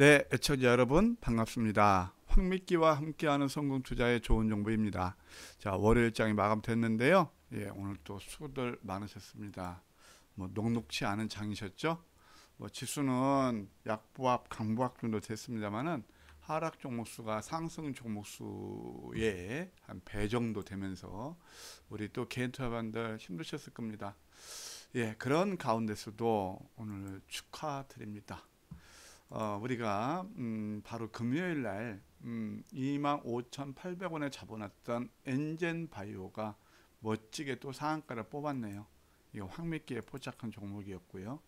네, 애청자 여러분 반갑습니다. 황미끼와 함께하는 성공 투자의 좋은 정보입니다. 자, 월요일 장이 마감됐는데요. 예, 오늘 또 수고들 많으셨습니다. 뭐 녹록치 않은 장이셨죠? 뭐 지수는 약보합, 강보합 정도 됐습니다만은 하락 종목수가 상승 종목수에 한배 정도 되면서 우리 또 개인 투자반들 힘드셨을 겁니다. 예, 그런 가운데서도 오늘 축하드립니다. 어, 우리가 음, 바로 금요일 날 음, 25,800원에 잡아놨던 엔젠바이오가 멋지게 또 상한가를 뽑았네요. 이거 황미기에 포착한 종목이었고요.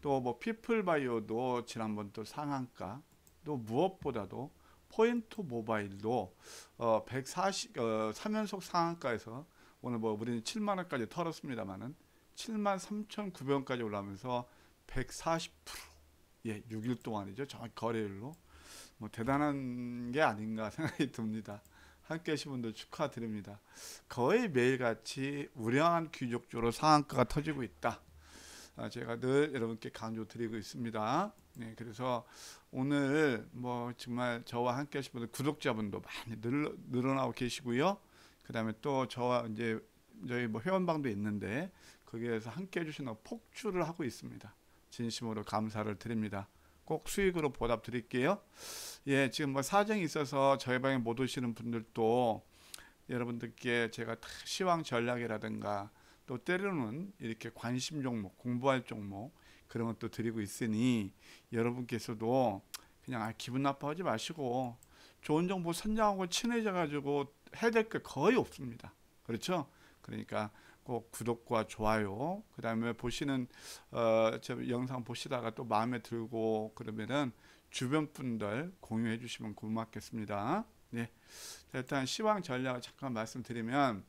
또 뭐 피플바이오도 지난번 또 상한가 또 무엇보다도 포인트 모바일도 어, 140 어, 3연속 상한가에서 오늘 뭐 우리는 7만 원까지 털었습니다만은 7만 3,900원까지 올라오면서 140% 예, 6일 동안이죠. 정확히 거래일로. 뭐 대단한 게 아닌가 생각이 듭니다. 함께 하신 분들 축하드립니다. 거의 매일같이 우량한 귀족주로 상한가가 터지고 있다. 아, 제가 늘 여러분께 강조드리고 있습니다. 네, 그래서 오늘 뭐 정말 저와 함께 하신 분들 구독자분도 많이 늘, 늘어나고 계시고요. 그 다음에 또 저와 이제 저희 뭐 회원방도 있는데 거기에서 함께 해주시는 폭주를 하고 있습니다. 진심으로 감사를 드립니다. 꼭 수익으로 보답 드릴게요. 예, 지금 뭐 사정이 있어서 저희 방에 못 오시는 분들도 여러분들께 제가 시황 전략이라든가 또 때로는 이렇게 관심 종목, 공부할 종목 그런 것도 드리고 있으니 여러분께서도 그냥 아, 기분 나빠하지 마시고 좋은 정보 선정하고 친해져 가지고 해야 될 게 거의 없습니다. 그렇죠? 그러니까 꼭 구독과 좋아요 그 다음에 보시는 어, 영상 보시다가 또 마음에 들고 그러면은 주변 분들 공유해 주시면 고맙겠습니다 네. 일단 시황 전략을 잠깐 말씀드리면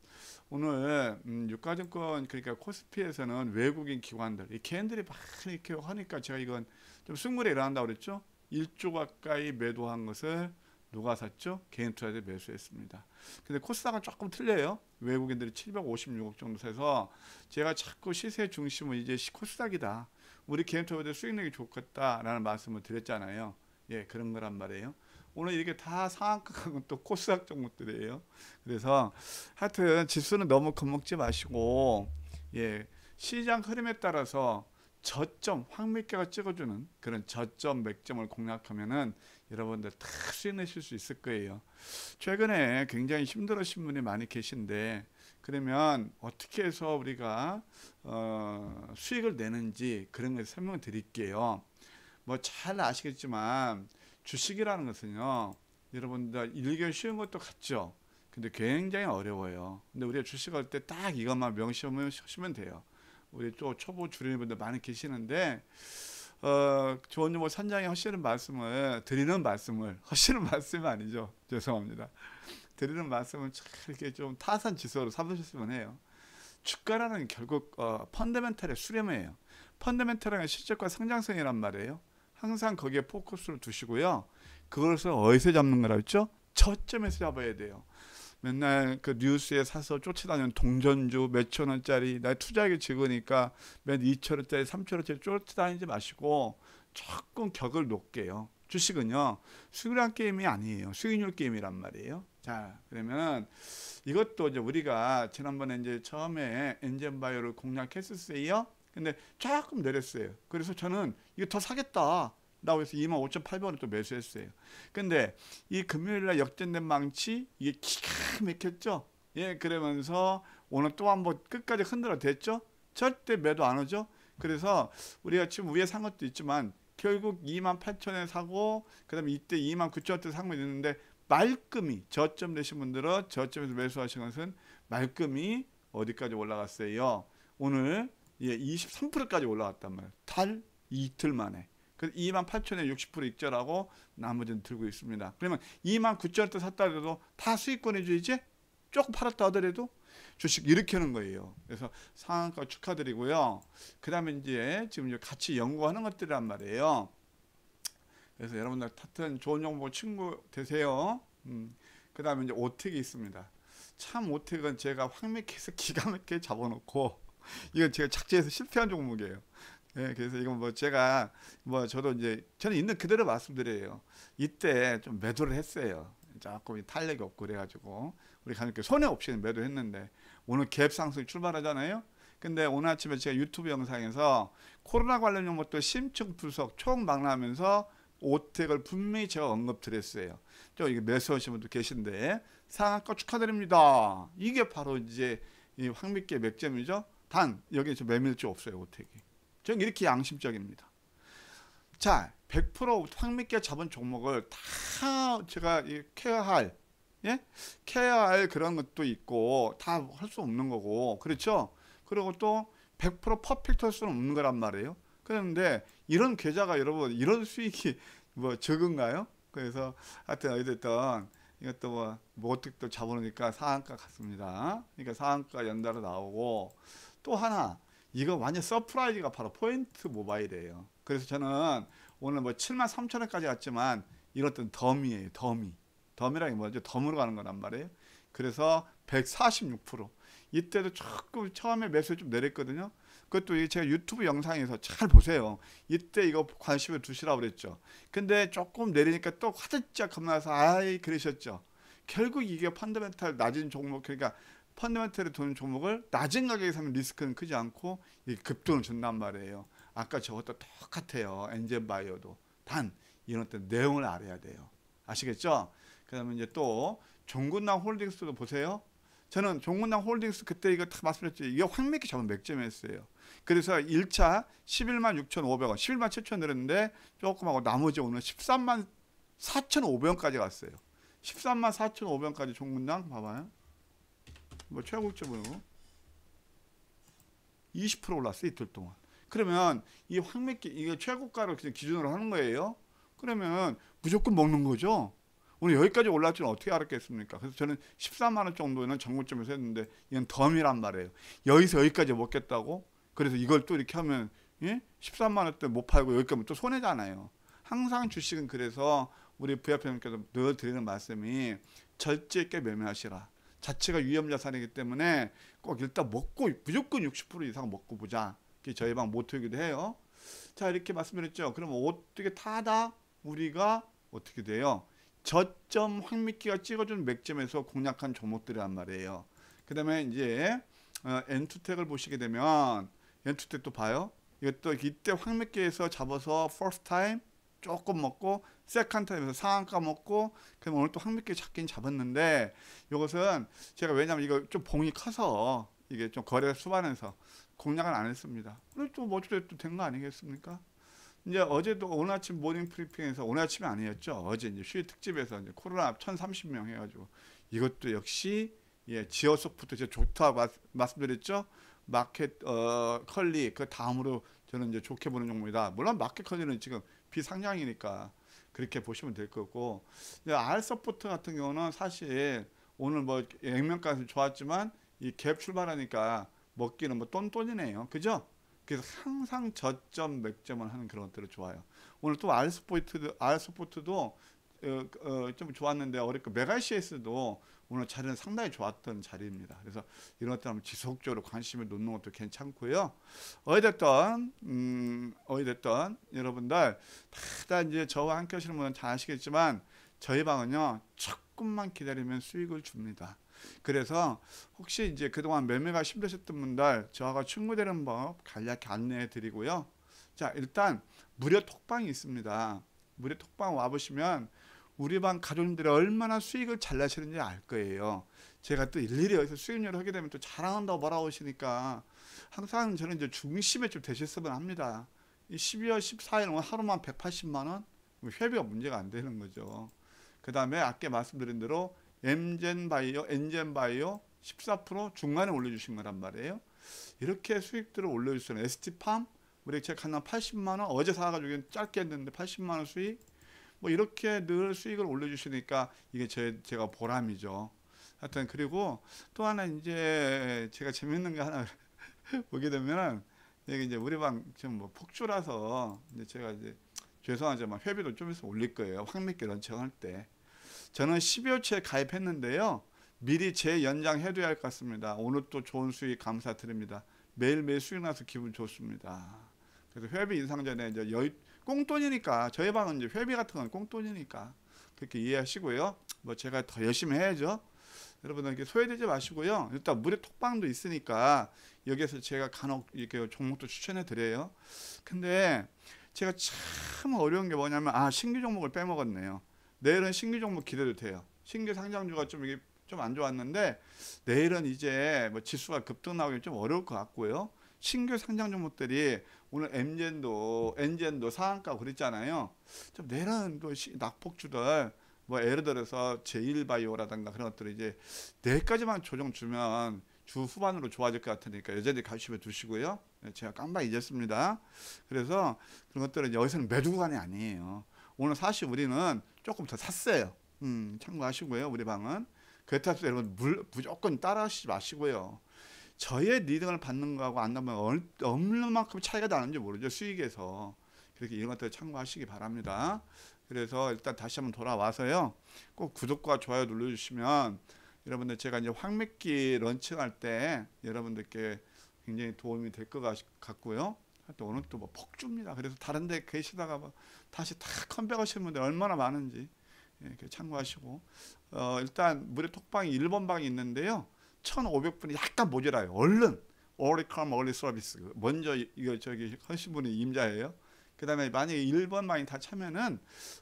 오늘 음, 유가증권 그러니까 코스피에서는 외국인 기관들 이개들이막 이렇게 하니까 제가 이건 좀 승물에 일어난다 그랬죠 1조 가까이 매도한 것을 누가 샀죠? 개인 투자자 매수했습니다. 근데 코스닥은 조금 틀려요. 외국인들이 756억 정도 돼서 제가 자꾸 시세 중심은 이제 코스닥이다. 우리 개인투자자들 수익력이 좋겠다라는 말씀을 드렸잖아요. 예, 그런 거란 말이에요. 오늘 이렇게 다 상한가가 또 코스닥 종목들이에요. 그래서 하여튼 지수는 너무 겁먹지 마시고 예, 시장 흐름에 따라서 저점 황미가가 찍어주는 그런 저점 맥점을 공략하면은 여러분들 다 쓰내실 수 있을 거예요. 최근에 굉장히 힘들으신 분이 많이 계신데 그러면 어떻게 해서 우리가 어 수익을 내는지 그런 걸 설명드릴게요. 뭐 잘 아시겠지만 주식이라는 것은요. 여러분들 일견 쉬운 것도 같죠. 근데 굉장히 어려워요. 근데 우리가 주식할 때 딱 이것만 명심하시면 돼요. 우리 또 초보 주린분들 많이 계시는데 어, 조원님 선장이 뭐 하시는 말씀을 드리는 말씀을 하시는 말씀이 아니죠. 죄송합니다. 드리는 말씀은 이렇게 좀 타산지수로 삼으셨으면 해요. 주가라는 결국 어, 펀더멘탈의 수렴이에요. 펀더멘탈은 실적과 성장성이란 말이에요. 항상 거기에 포커스를 두시고요. 그것을 어디서 잡는 거라 했죠? 저점에서 잡아야 돼요. 맨날 그 뉴스에 사서 쫓아다니는 동전주 몇천 원짜리 나 투자하기 즐거니까 맨 이천 원짜리 삼천 원짜리 쫓아다니지 마시고 조금 격을 높게요. 주식은요 수익률 게임이 아니에요. 수익률 게임이란 말이에요. 자 그러면 이것도 이제 우리가 지난번에 이제 처음에 엔젠바이오를 공략했었어요. 근데 조금 내렸어요. 그래서 저는 이거 더 사겠다. 나고 해서 2 5 8 0 0원을또 매수했어요. 근데 이 금요일 날 역전된 망치 이게 기가 막혔죠. 예, 그러면서 오늘 또 한 번 끝까지 흔들어 댔죠. 절대 매도 안 오죠. 그래서 우리가 지금 위에 산 것도 있지만 결국 2 8 0 0 0원에 사고 그다음에 이때 2 9 0 0 0원대 산거 있는데 말끔히 저점 되신 분들은 저점에서 매수하신 것은 말끔히 어디까지 올라갔어요? 오늘 예, 23%까지 올라갔단 말이에요. 달 이틀 만에. 그래서 2만 8천에 60% 익절하고 나머지는 들고 있습니다. 그러면 2만 9천원대 샀다 해도 다 수익권이죠 이제? 조금 팔았다 하더라도 주식 이렇게 하는 거예요. 그래서 상한가 축하드리고요. 그 다음에 이제 지금 같이 연구하는 것들이란 말이에요. 그래서 여러분들 같은 좋은 정보 친구 되세요. 음, 그 다음에 이제 오택이 있습니다. 참 오택은 제가 황맥해서 기가 막히게 잡아놓고 이건 제가 착지해서 실패한 종목이에요. 예, 그래서 이건 뭐 제가 뭐 저도 이제 저는 있는 그대로 말씀드려요. 이때 좀 매도를 했어요. 조금 탄력이 없고 그래가지고 우리 가족께 손해 없이 매도했는데 오늘 갭 상승 출발하잖아요. 근데 오늘 아침에 제가 유튜브 영상에서 코로나 관련 용어도 심층 분석 총망라하면서 오택을 분명히 제가 언급드렸어요. 저 이게 매수하신 분도 계신데 상한가 축하드립니다. 이게 바로 이제 이 황미계 맥점이죠. 단 여기 저매밀주 없어요 오택이. 저는 이렇게 양심적입니다. 자, 100% 황미계 잡은 종목을 다 제가 케어할 예? 케어할 그런 것도 있고 다 할 수 없는 거고 그렇죠? 그리고 또 100% 퍼펙트 할 수는 없는 거란 말이에요. 그런데 이런 계좌가 여러분 이런 수익이 뭐 적은가요? 그래서 하여튼 어쨌든 이것도 뭐, 뭐 어떻게 또 잡으니까 상한가 같습니다. 그러니까 상한가 연달아 나오고 또 하나 이거 완전 서프라이즈가 바로 포인트 모바일이에요. 그래서 저는 오늘 뭐 7만 3천 원까지 갔지만 이렇던 덤이에요. 덤이. 덤이라는 게 뭐죠? 덤으로 가는 거란 말이에요. 그래서 146% 이때도 조금 처음에 매수 좀 내렸거든요. 그것도 제가 유튜브 영상에서 잘 보세요. 이때 이거 관심을 두시라고 그랬죠. 근데 조금 내리니까 또 화들짝 겁나서 아이 그러셨죠. 결국 이게 펀더멘탈 낮은 종목 그러니까 펀드멘털의 돈 종목을 낮은 가격에 사면 리스크는 크지 않고 급등을 준단 말이에요. 아까 저것도 똑같아요. 엔젠바이오도. 단 이런 때 내용을 알아야 돼요. 아시겠죠? 그 다음에 이제 또 종근당 홀딩스도 보세요. 저는 종근당 홀딩스 그때 이거 다 말씀드렸죠. 이게 황맥히 잡은 맥점이었어요. 그래서 1차 11만 6,500원, 11만 7천 늘었는데 조금 하고 나머지 오늘 13만 4,500원까지 갔어요. 13만 4,500원까지 종근당 봐봐요. 뭐 최고액자 뭐요? 20% 올랐어 이틀 동안. 그러면 이 황맥기 이게 최고가를 그냥 기준으로 하는 거예요. 그러면 무조건 먹는 거죠. 오늘 여기까지 올라올 줄 어떻게 알았겠습니까? 그래서 저는 14만 원 정도는 정고점에서 했는데 이건 덤이란 말이에요. 여기서 여기까지 먹겠다고 그래서 이걸 또 이렇게 하면 예? 13만 원대 못 팔고 여기까지 하면 또 손해잖아요. 항상 주식은 그래서 우리 부협회님께서늘 드리는 말씀이 절제 있게 매매하시라. 자체가 위험 자산이기 때문에 꼭 일단 먹고 무조건 60% 이상 먹고 보자. 그게 저희 방 모토이기도 해요. 자 이렇게 말씀드렸죠. 그럼 어떻게 타다 우리가 어떻게 돼요? 저점 황미끼가 찍어준 맥점에서 공략한 종목들이란 말이에요. 그 다음에 이제 어, 엔투텍을 보시게 되면 엔투텍도 봐요. 이것도 이때 황미끼에서 잡아서 퍼스트 타임 조금 먹고 세컨 타임에서 상한가 먹고 그럼 오늘 또 황미끼 잡긴 잡았는데 이것은 제가 왜냐면 이거 좀 봉이 커서 이게 좀 거래 수반해서 공략을 안 했습니다. 그래도 좀어찌든된거 뭐 아니겠습니까? 이제 어제도 오늘 아침 모닝 프리핑에서 오늘 아침이 아니었죠. 어제 이제 휴 특집에서 이제 코로나 1,030명 해가지고 이것도 역시 예, 지어서부터 제 좋다 마, 말씀드렸죠. 마켓 어, 컬리 그 다음으로 저는 이제 좋게 보는 종목이다. 물론 마켓 컬리는 지금 비상향이니까 그렇게 보시면 될 거고 알 서포트 같은 경우는 사실 오늘 뭐 액면가는 좋았지만 이 갭 출발하니까 먹기는 뭐 똔똔이네요. 그죠? 그래서 항상 저점 맥점을 하는 그런 것들을 좋아요. 오늘 또알 서포트 R 서포트도 어, 어, 좀 좋았는데 어렵고 그 메가시에스도 오늘 자리는 상당히 좋았던 자리입니다. 그래서 이런 것들 지속적으로 관심을 놓는 것도 괜찮고요. 어찌됐든 음, 어찌됐든 여러분들 다 이제 저와 함께 하시는 분은 다 아시겠지만 저희 방은요 조금만 기다리면 수익을 줍니다. 그래서 혹시 이제 그동안 매매가 힘드셨던 분들 저하 충고되는 법 간략히 안내해 드리고요. 자 일단 무료 톡방이 있습니다. 무료 톡방 와보시면 우리 반 가족님들이 얼마나 수익을 잘 내시는지 알 거예요. 제가 또 일일이 여기서 수입료를 하게 되면 또 자랑한다고 말하시니까 항상 저는 이제 중심에 좀 되셨으면 합니다. 12월 14일 뭐 하루만 180만 원 뭐 회비가 문제가 안 되는 거죠. 그 다음에 아까 말씀드린 대로 엠젠바이오, 엔젠바이오 14% 중간에 올려주신 거란 말이에요. 이렇게 수익들을 올려주시는 ST팜 우리 제가 한 80만 원 어제 사가지고 짧게 했는데 80만 원 수익 뭐 이렇게 늘 수익을 올려주시니까 이게 제, 제가 보람이죠. 하여튼 그리고 또 하나 이제 제가 재밌는 거 하나 보게 되면은 이게 이제 우리 방 지금 뭐 폭주라서 이제 제가 이제 죄송하지만 회비도 좀있으 올릴 거예요. 황미끼 런칭할 때. 저는 12호채 가입했는데요. 미리 재연장해둬야 할 것 같습니다. 오늘 또 좋은 수익 감사드립니다. 매일매일 수익 나서 기분 좋습니다. 그래서 회비 인상 전에 이제 여, 꽁돈이니까 저희 방은 이제 회비 같은 건 꽁돈이니까 그렇게 이해하시고요. 뭐 제가 더 열심히 해야죠. 여러분들게 소외되지 마시고요. 일단 무료 톡방도 있으니까 여기에서 제가 간혹 이렇게 종목도 추천해 드려요. 근데 제가 참 어려운 게 뭐냐면 아 신규 종목을 빼먹었네요. 내일은 신규 종목 기대도 돼요. 신규 상장주가 좀 이게 좀 안 좋았는데 내일은 이제 뭐 지수가 급등 나오기 좀 어려울 것 같고요. 신규 상장 종목들이 오늘 엔젠도 엔젠도 상한가 그랬잖아요. 좀내려그 낙폭주를 뭐 예를 들어서 제일바이오라든가 그런 것들이 제내까지만 조정 주면 주 후반으로 좋아질 것 같으니까 여전히 관심에 두시고요. 네, 제가 깜빡 잊었습니다. 그래서 그런 것들은 여기서는 매주 구간이 아니에요. 오늘 사실 우리는 조금 더 샀어요. 음, 참고하시고요. 우리 방은. 그렇다 여러분 물, 무조건 따라하시지 마시고요. 저의 리딩을 받는 거하고 안 받는 거하고 어느 만큼 차이가 나는지 모르죠. 수익에서. 그렇게 이런 것들 참고하시기 바랍니다. 그래서 일단 다시 한번 돌아와서요. 꼭 구독과 좋아요 눌러주시면 여러분들 제가 이제 황맥기 런칭할 때 여러분들께 굉장히 도움이 될 것 같고요. 또 오늘 또뭐 폭주입니다. 그래서 다른 데 계시다가 뭐 다시 다 컴백하시는 분들 얼마나 많은지 예, 이 참고하시고 어 일단 무료 톡방이 1번 방이 있는데요. 1,500분이 약간 모자라요. 얼른 오리컴 얼리 서비스 먼저 이거 저기 하신 분이 임자예요. 그다음에 만약에 1번 방이 다 차면은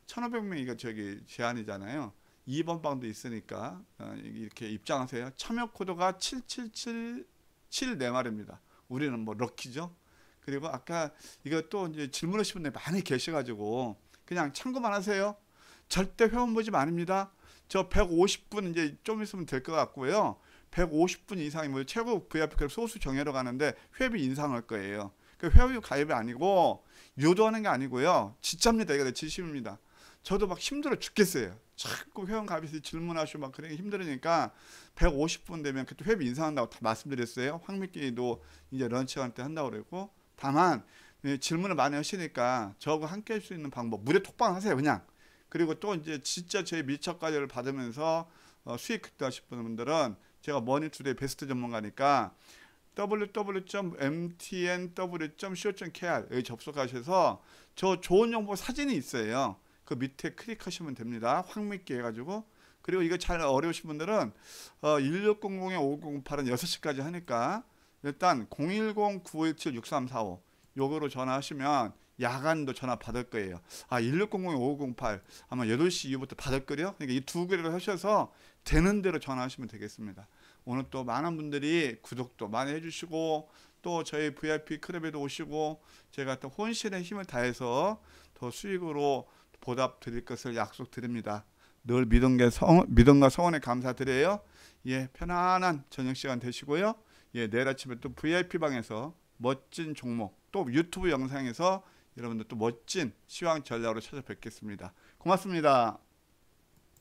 1,500명 이거 저기 제한이잖아요. 2번 방도 있으니까 어, 이렇게 입장하세요. 참여 코드가 7777네 말입니다. 우리는 뭐 럭키죠. 그리고 아까 이거또 이제 질문하신 분들 많이 계셔가지고 그냥 참고만 하세요. 절대 회원 모집 아닙니다. 저 150분 이제 좀 있으면 될 것 같고요. 150분 이상이면 뭐 최고 VIP 클럽 소수 정애로 가는데 회비 인상할 거예요. 그회비 가입이 아니고 유도하는 게 아니고요. 지짜입니다 이거 내 진심입니다. 저도 막 힘들어 죽겠어요. 자꾸 회원 가입해서 질문하시고 막 그런 게 힘들으니까 150분 되면 그때 회비 인상한다고 다 말씀드렸어요. 황미끼도 이제 런칭할때 한다고 그랬고 다만 예, 질문을 많이 하시니까 저하고 함께 할 수 있는 방법 무료 톡방 하세요 그냥 그리고 또 이제 진짜 제 밀착 과제를 받으면서 어, 수익 극대화하실 분들은 제가 머니투데이 베스트 전문가니까 www.mtnw.co.kr에 접속하셔서 저 좋은 정보 사진이 있어요. 그 밑에 클릭하시면 됩니다. 황미끼 해가지고 그리고 이거 잘 어려우신 분들은 어, 1600에 5008은 6시까지 하니까 일단 010-957-6345 요거로 전화하시면 야간도 전화 받을 거예요. 아, 1600-5508 아마 8시 이후부터 받을 거예요. 그러니까 이 두 개를 하셔서 되는 대로 전화하시면 되겠습니다. 오늘 또 많은 분들이 구독도 많이 해주시고 또 저희 VIP 클럽에도 오시고 제가 또 혼신의 힘을 다해서 더 수익으로 보답 드릴 것을 약속드립니다. 늘 믿음과, 성, 믿음과 성원에 감사드려요. 예, 편안한 저녁 시간 되시고요. 예, 내일 아침에 또 VIP 방에서 멋진 종목 또 유튜브 영상에서 여러분들 또 멋진 시황 전략으로 찾아뵙겠습니다. 고맙습니다.